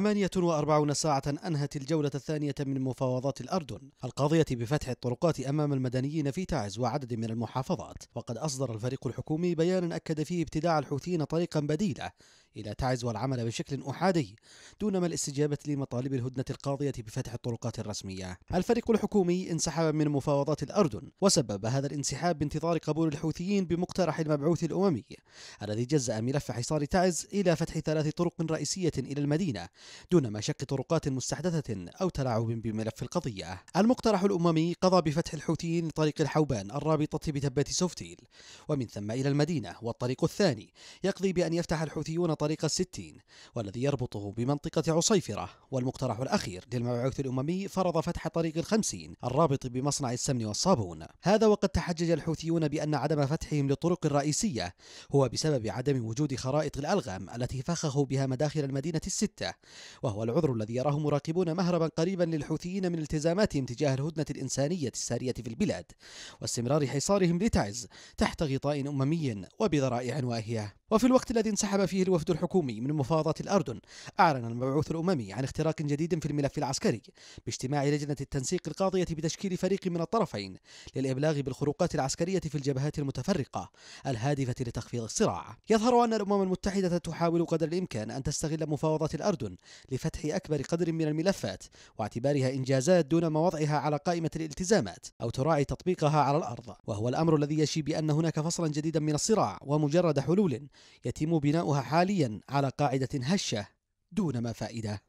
48 ساعة أنهت الجولة الثانية من مفاوضات الأردن القاضية بفتح الطرقات أمام المدنيين في تعز وعدد من المحافظات وقد أصدر الفريق الحكومي بيانا أكد فيه ابتداع الحوثيين طريقا بديلة إلى تعز والعمل بشكل أحادي دونما الاستجابة لمطالب الهدنة القاضية بفتح الطرقات الرسمية الفريق الحكومي انسحب من مفاوضات الأردن وسبب هذا الانسحاب بانتظار قبول الحوثيين بمقترح المبعوث الأممي الذي جزأ ملف حصار تعز إلى فتح ثلاث طرق رئيسية إلى المدينة دونما شق طرقات مستحدثة أو تلاعب بملف القضية المقترح الأممي قضى بفتح الحوثيين لطريق الحوبان الرابطة بتبات سوفتيل ومن ثم إلى المدينة والطريق الثاني يقضي بأن يفتح الحوثيون طريق طريق الستين والذي يربطه بمنطقة عصيفرة والمقترح الأخير للمبعوث الأممي فرض فتح طريق الخمسين الرابط بمصنع السمن والصابون هذا وقد تحجج الحوثيون بأن عدم فتحهم للطرق الرئيسية هو بسبب عدم وجود خرائط الألغام التي فخخوا بها مداخل المدينة الستة وهو العذر الذي يراه مراقبون مهربا قريبا للحوثيين من التزاماتهم تجاه الهدنة الإنسانية السارية في البلاد واستمرار حصارهم لتعز تحت غطاء أممي وبذرائع واهية وفي الوقت الذي انسحب فيه الوفد الحكومي من مفاوضة الأردن أعلن المبعوث الأممي عن اختراق جديد في الملف العسكري باجتماع لجنة التنسيق القاضية بتشكيل فريق من الطرفين للإبلاغ بالخروقات العسكرية في الجبهات المتفرقة الهادفة لتخفيض الصراع يظهر أن الأمم المتحدة تحاول قدر الإمكان أن تستغل مفاوضة الأردن لفتح أكبر قدر من الملفات واعتبارها إنجازات دون ما وضعها على قائمة الالتزامات أو تراعي تطبيقها على الأرض وهو الأمر الذي يشي بأن هناك فصلا جديدا من الصراع ومجرد حلول يتم بناؤها حاليا على قاعدة هشة دون ما فائدة